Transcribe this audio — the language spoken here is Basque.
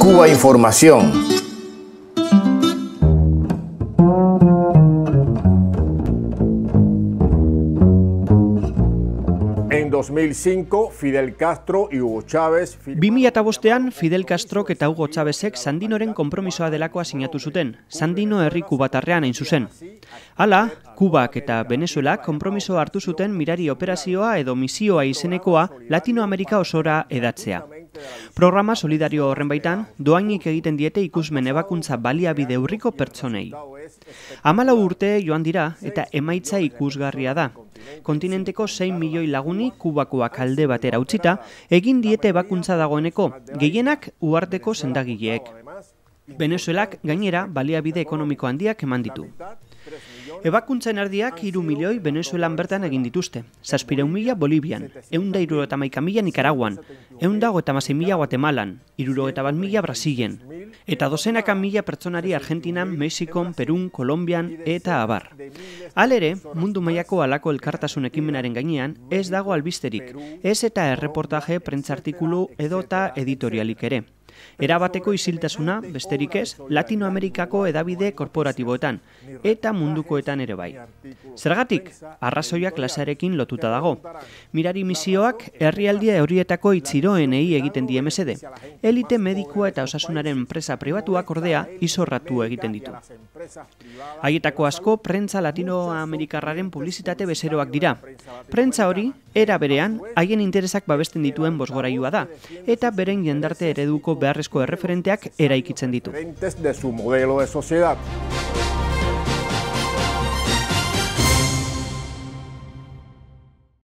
Cuba Información. En 2005, Fidel Castro y Hugo Chávez... eta bostean, Fidel Castro eta Hugo Chávezek Sandinoren konpromisoa delakoa sinatu zuten, Sandino herri kubatarrean hain zuzen. Hala, Kubak eta Venezuela konpromiso hartu zuten mirari operazioa edo misioa izenekoa Latinoamerika osora edatzea. Programa solidario horren baitan, doainik egiten diete ikusmen ebakuntza baliabide urriko pertsonei. Amala urte joan dira eta emaitza ikusgarria da. Kontinenteko 6 milioi laguni kubakoa kalde batera utzita, egin diete ebakuntza dagoeneko, gehienak uarteko sendagileek. Venezuelak gainera baliabide ekonomiko handiak eman ditu. Ebakuntzen ardiak hiru milioi Venezuelan bertan egin dituzte, zazpireun mila Bolivian, eun da iruro eta maika mila Nicaraguan, eun dago eta mila Guatemalan, iruro eta bat mila Brasilien, eta dozenaka mila pertsonari Argentinan, Mexikon, Perun, Kolombian eta Abar. Halere, mundu mailako alako elkartasun ekimenaren gainean, ez dago albisterik, ez eta erreportaje prentzartikulu edota editorialik ere. Erabateko iziltasuna, besterik ez, Latinoamerikako edabide korporatiboetan, eta mundukoetan ere bai. Zergatik, arrazoia lasarekin lotuta dago. Mirari misioak, herrialdia horietako itziroenei egiten die MSD. Elite medikua eta osasunaren enpresa pribatuak ordea izorratu egiten ditu. Haietako asko, prentza Latinoamerikarraren publizitate bezeroak dira. Prentza hori, era berean, haien interesak babesten dituen bosgoraiua da, eta beren jendarte ereduko behar beharrezko erreferenteak eraikitzen ditu. de su modelo de sociedad.